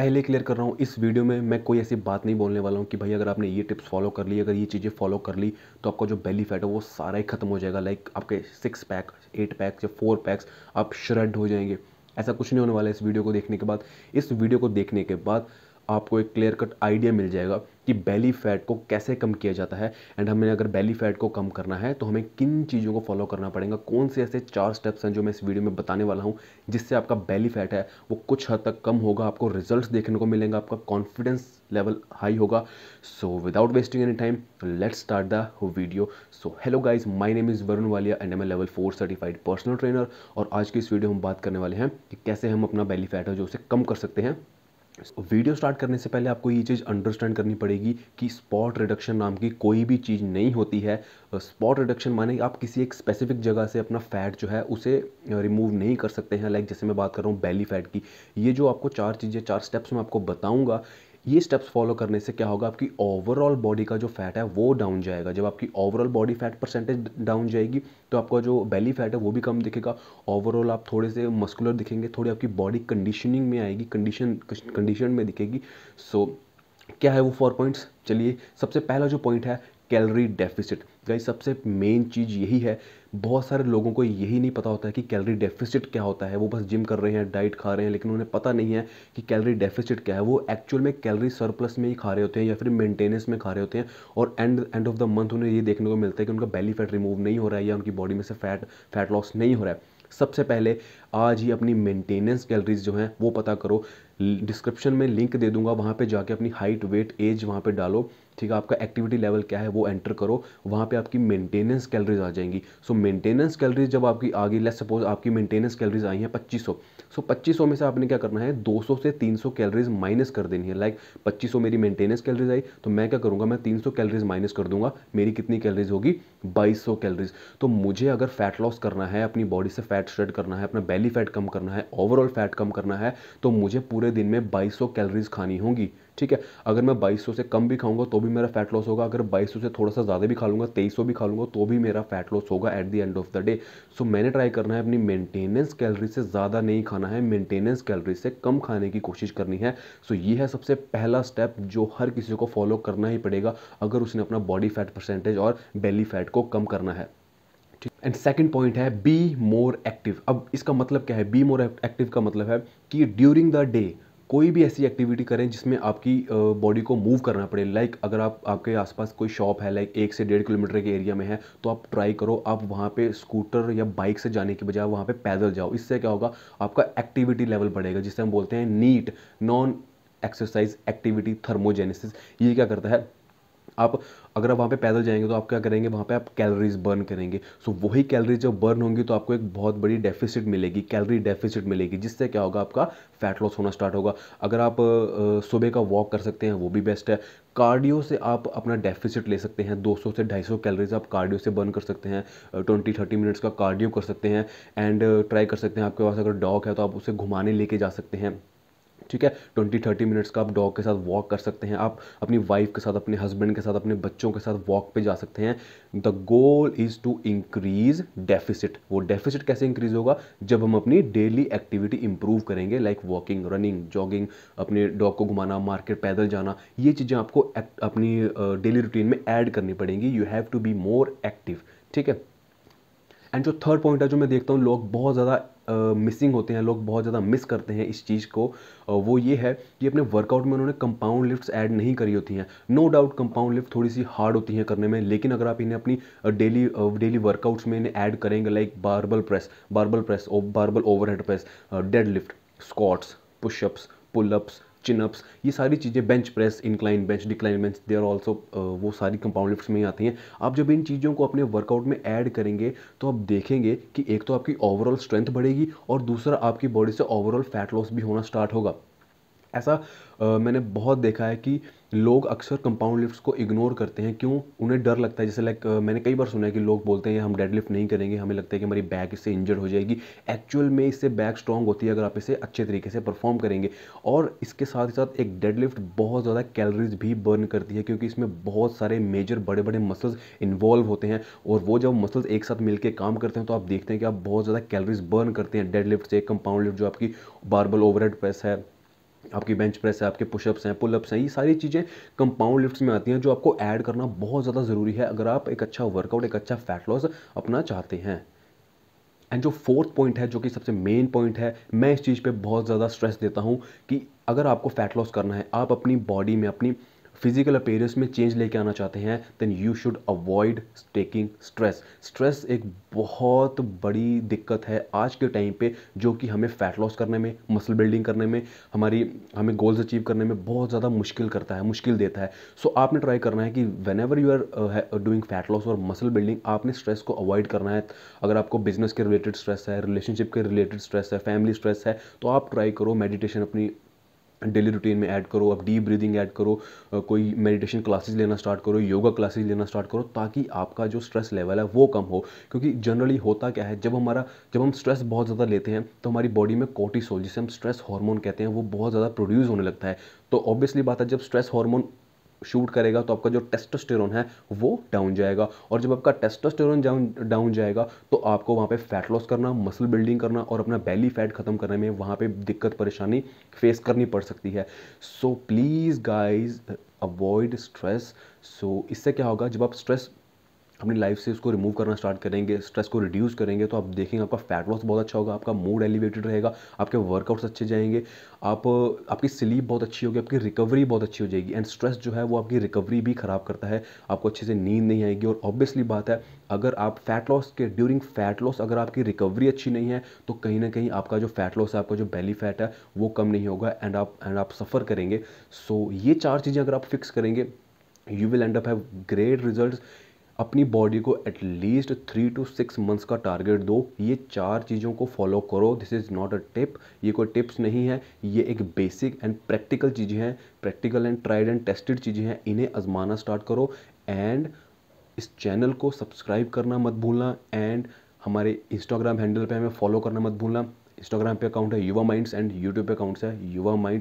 पहले क्लियर कर रहा हूँ इस वीडियो में मैं कोई ऐसी बात नहीं बोलने वाला हूँ कि भाई अगर आपने ये टिप्स फॉलो कर ली अगर ये चीज़ें फॉलो कर ली तो आपका जो बेली फैट है वो सारा ही खत्म हो जाएगा लाइक आपके सिक्स पैक एट पैक्स या फोर पैक्स आप श्रेड हो जाएंगे ऐसा कुछ नहीं होने वाला है इस वीडियो को देखने के बाद इस वीडियो को देखने के बाद आपको एक क्लियर कट आइडिया मिल जाएगा कि बेली फैट को कैसे कम किया जाता है एंड हमें अगर बेली फैट को कम करना है तो हमें किन चीज़ों को फॉलो करना पड़ेगा कौन से ऐसे चार स्टेप्स हैं जो मैं इस वीडियो में बताने वाला हूँ जिससे आपका बेली फैट है वो कुछ हद तक कम होगा आपको रिजल्ट्स देखने को मिलेंगे आपका कॉन्फिडेंस लेवल हाई होगा so without wasting any time let's start the video so hello guys my name is Varun Walia and am a level four certified personal trainer और आज की इस वीडियो में हम बात करने वाले हैं कि कैसे हम अपना बेली फैट है जो उसे कम कर सकते हैं वीडियो तो स्टार्ट करने से पहले आपको ये चीज़ अंडरस्टैंड करनी पड़ेगी कि स्पॉट रिडक्शन नाम की कोई भी चीज़ नहीं होती है स्पॉट रिडक्शन माने आप किसी एक स्पेसिफिक जगह से अपना फैट जो है उसे रिमूव नहीं कर सकते हैं लाइक जैसे मैं बात कर रहा हूँ बेली फैट की ये जो आपको चार चीज़ें चार स्टेप्स मैं आपको बताऊँगा ये स्टेप्स फॉलो करने से क्या होगा आपकी ओवरऑल बॉडी का जो फैट है वो डाउन जाएगा जब आपकी overall body fat percentage down जाएगी तो आपका जो बेली फैट है वो भी कम दिखेगा ओवरऑल आप थोड़े से मस्कुलर दिखेंगे थोड़ी आपकी बॉडी कंडीशनिंग में आएगी कंडीशन कंडीशन में दिखेगी सो so, क्या है वो फोर पॉइंट्स चलिए सबसे पहला जो पॉइंट है कैलोरी डेफिसिट गई सबसे मेन चीज़ यही है बहुत सारे लोगों को यही नहीं पता होता है कि कैलोरी डेफिसिट क्या होता है वो बस जिम कर रहे हैं डाइट खा रहे हैं लेकिन उन्हें पता नहीं है कि कैलोरी डेफिसिट क्या है वो एक्चुअल में कैलोरी सरप्लस में ही खा रहे होते हैं या फिर मेंटेनेंस में खा रहे होते हैं और and end of the month उन्हें ये देखने को मिलता है कि उनका बेली फैट रिमूव नहीं हो रहा है या उनकी बॉडी में से फैट फैट लॉस नहीं हो रहा है सबसे पहले आज ही अपनी मेंटेनेंस कैलरीज जो हैं वो पता करो डिस्क्रिप्शन में लिंक दे दूंगा वहाँ पे जाके अपनी हाइट वेट एज वहाँ पे डालो ठीक है आपका एक्टिविटी लेवल क्या है वो एंटर करो वहाँ पे आपकी मेंटेनेंस कैलरीज आ जाएंगी सो मेंटेनेंस कैलरीज जब आपकी आ गई लेट सपोज आपकी मेंटेनेंस कैलरीज आई हैं पच्चीस सौ सो पच्चीस 2500 में से आपने क्या करना है दो सौ से तीन सौ कैलरीज माइनस कर देनी है लाइक पच्चीस सौ मेरी मेंटेनेंस कैलरीज आई तो मैं क्या करूँगा मैं तीन सौ कैलरीज माइनस कर दूंगा मेरी कितनी कैलरीज होगी बाईस सौ कैलरीज तो मुझे अगर फैट लॉस करना है अपनी बॉडी से फैट स्ट्रेड करना है अपना बेली फैट कम करना है ओवरऑल फैट कम करना है तो मुझे पूरे दिन में बाईस सौ कैलरीज खानी होंगी ठीक है अगर मैं बाईस से कम भी खाऊंगा तो भी मेरा फैट लॉस होगा अगर बाईस से थोड़ा सा ज़्यादा भी खा लूँगा तेईस भी खा लूँगा तो भी मेरा फैट लॉस होगा at the end of the day so मैंने ट्राई करना है अपनी मेंटेनेंस कैलरी से ज़्यादा नहीं खाना है मेंटेनेंस कैलरी से कम खाने की कोशिश करनी है सो so, ये है सबसे पहला स्टेप जो हर किसी को फॉलो करना ही पड़ेगा अगर उसने अपना बॉडी फैट परसेंटेज और बेली फैट को कम करना है ठीक एंड सेकेंड पॉइंट है बी मोर एक्टिव अब इसका मतलब क्या है बी मोर एक्टिव का मतलब है कि ड्यूरिंग द डे कोई भी ऐसी एक्टिविटी करें जिसमें आपकी बॉडी को मूव करना पड़े लाइक अगर आप आपके आसपास कोई शॉप है लाइक एक से डेढ़ किलोमीटर के एरिया में है तो आप ट्राई करो आप वहाँ पे स्कूटर या बाइक से जाने के बजाय वहाँ पे पैदल जाओ इससे क्या होगा आपका एक्टिविटी लेवल बढ़ेगा जिसे हम बोलते हैं NEAT non exercise activity thermogenesis ये क्या करता है आप अगर आप वहाँ पे पैदल जाएंगे तो आप क्या करेंगे वहाँ पे आप कैलोरीज बर्न करेंगे सो so, वही कैलोरीज जब बर्न होंगी तो आपको एक बहुत बड़ी डेफिसिट मिलेगी कैलोरी डेफिसिट मिलेगी जिससे क्या होगा आपका फैट लॉस होना स्टार्ट होगा अगर आप सुबह का वॉक कर सकते हैं वो भी बेस्ट है कार्डियो से आप अपना डेफिसिट ले सकते हैं 200 से 250 कैलोरीज आप कार्डियो से बर्न कर सकते हैं 20 30 मिनट्स का कार्डियो कर सकते हैं एंड ट्राई कर सकते हैं आपके पास अगर डॉग है तो आप उसे घुमाने लेके जा सकते हैं ठीक है ट्वेंटी थर्टी मिनट्स का आप डॉग के साथ वॉक कर सकते हैं आप अपनी वाइफ के साथ अपने हस्बैंड के साथ अपने बच्चों के साथ वॉक पे जा सकते हैं the goal is to increase deficit वो डेफिसिट कैसे इंक्रीज होगा जब हम अपनी डेली एक्टिविटी इंप्रूव करेंगे लाइक वॉकिंग रनिंग जॉगिंग अपने डॉग को घुमाना मार्केट पैदल जाना ये चीज़ें आपको अपनी डेली रूटीन में ऐड करनी पड़ेंगी you have to be more active ठीक है एंड जो थर्ड पॉइंट है जो मैं देखता हूँ लोग बहुत ज़्यादा मिसिंग होते हैं लोग बहुत ज़्यादा मिस करते हैं इस चीज़ को uh, वो ये है कि अपने वर्कआउट में उन्होंने कंपाउंड लिफ्ट्स ऐड नहीं करी होती हैं नो डाउट कंपाउंड लिफ्ट थोड़ी सी हार्ड होती हैं करने में लेकिन अगर आप इन्हें अपनी डेली डेली वर्कआउट्स में इन्हें ऐड करेंगे like barbell press barbell press barbell over press deadlift squats pushups pullups chinups ये सारी चीज़ें bench press incline bench decline bench they are also वो सारी कंपाउंड लिफ्ट में ही आती हैं आप जब इन चीज़ों को अपने वर्कआउट में ऐड करेंगे तो आप देखेंगे कि एक तो आपकी ओवरऑल स्ट्रेंथ बढ़ेगी और दूसरा आपकी बॉडी से ओवरऑल फैट लॉस भी होना स्टार्ट होगा ऐसा आ, मैंने बहुत देखा है कि लोग अक्सर कंपाउंड लिफ्ट्स को इग्नोर करते हैं क्यों उन्हें डर लगता है जैसे लाइक मैंने कई बार सुना है कि लोग बोलते हैं हम डेड लिफ्ट नहीं करेंगे हमें लगता है कि हमारी बैक इससे इंजर्ड हो जाएगी एक्चुअल में इससे बैक स्ट्रॉन्ग होती है अगर आप इसे अच्छे तरीके से परफॉर्म करेंगे और इसके साथ ही साथ एक डेड लिफ्ट बहुत ज़्यादा कैलरीज भी बर्न करती है क्योंकि इसमें बहुत सारे मेजर बड़े बड़े मसल्स इन्वॉल्व होते हैं और वो जब मसल्स एक साथ मिलकर काम करते हैं तो आप देखते हैं कि आप बहुत ज़्यादा कैलरीज बर्न करते हैं डेड लिफ्ट से कंपाउंड लिफ्ट जो आपकी बारबल ओवर प्रेस है आपकी बेंच प्रेस है आपके पुशअप्स हैं पुलअप्स हैं ये सारी चीज़ें कंपाउंड लिफ्ट्स में आती हैं जो आपको ऐड करना बहुत ज़्यादा ज़रूरी है अगर आप एक अच्छा वर्कआउट एक अच्छा फैट लॉस अपना चाहते हैं एंड जो फोर्थ पॉइंट है जो कि सबसे मेन पॉइंट है मैं इस चीज़ पे बहुत ज़्यादा स्ट्रेस देता हूँ कि अगर आपको फैट लॉस करना है आप अपनी बॉडी में अपनी फिजिकल अपेयरेंस में चेंज लेके आना चाहते हैं then you should avoid taking stress stress एक बहुत बड़ी दिक्कत है आज के टाइम पे जो कि हमें फैट लॉस करने में मसल बिल्डिंग करने में हमारी हमें गोल्स अचीव करने में बहुत ज़्यादा मुश्किल करता है मुश्किल देता है सो so, आपने ट्राई करना है कि whenever you are doing fat loss और मसल बिल्डिंग आपने स्ट्रेस को अवॉइड करना है अगर आपको बिजनेस के रिलेटेड स्ट्रेस है रिलेशनशिप के रिलेटेड स्ट्रेस है फैमिली स्ट्रेस है तो आप ट्राई करो मेडिटेशन अपनी डेली रूटीन में ऐड करो आप डीप ब्रीदिंग ऐड करो कोई मेडिटेशन क्लासेस लेना स्टार्ट करो योगा क्लासेस लेना स्टार्ट करो ताकि आपका जो स्ट्रेस लेवल है वो कम हो क्योंकि जनरली होता क्या है जब हमारा जब हम स्ट्रेस बहुत ज़्यादा लेते हैं तो हमारी बॉडी में कोर्टिसोल जिसे हम स्ट्रेस हार्मोन कहते हैं वो बहुत ज़्यादा प्रोड्यूस होने लगता है तो ऑब्वियसली बात है जब स्ट्रेस हार्मोन शूट करेगा तो आपका जो टेस्टोस्टेरोन है वो डाउन जाएगा और जब आपका टेस्टोस्टेरोन डाउन डाउन जाएगा तो आपको वहाँ पे फैट लॉस करना मसल बिल्डिंग करना और अपना बैली फैट ख़त्म करने में वहाँ पे दिक्कत परेशानी फेस करनी पड़ सकती है so please guys avoid stress so इससे क्या होगा जब आप स्ट्रेस अपनी लाइफ से उसको रिमूव करना स्टार्ट करेंगे स्ट्रेस को रिड्यूस करेंगे तो आप देखेंगे आपका फैट लॉस बहुत अच्छा होगा आपका मूड एलिवेटेड रहेगा आपके वर्कआउट्स अच्छे जाएंगे आप आपकी स्लीप बहुत अच्छी होगी आपकी रिकवरी बहुत अच्छी हो जाएगी एंड स्ट्रेस जो है वो आपकी रिकवरी भी ख़राब करता है आपको अच्छे से नींद नहीं आएगी और ऑब्वियसली बात है अगर आप फैट लॉस के ड्यूरिंग फैट लॉस अगर आपकी रिकवरी अच्छी नहीं है तो कहीं ना कहीं आपका जो फैट लॉस है आपका जो बेली फैट है वो कम नहीं होगा एंड आप एंड आप सफ़र करेंगे सो so, ये चार चीज़ें अगर आप फिक्स करेंगे you will end up have great result अपनी बॉडी को at least three to six months का टारगेट दो ये चार चीज़ों को फॉलो करो this is not a tip ये कोई टिप्स नहीं है ये एक बेसिक एंड प्रैक्टिकल चीज़ें हैं practical and tried and tested चीज़ें हैं इन्हें आजमाना स्टार्ट करो एंड इस चैनल को सब्सक्राइब करना मत भूलना एंड हमारे इंस्टाग्राम हैंडल पर हमें फॉलो करना मत भूलना इंस्टाग्राम पे अकाउंट है युवा माइंड्स एंड यूट्यूब पे अकाउंट्स है युवा माइंड्स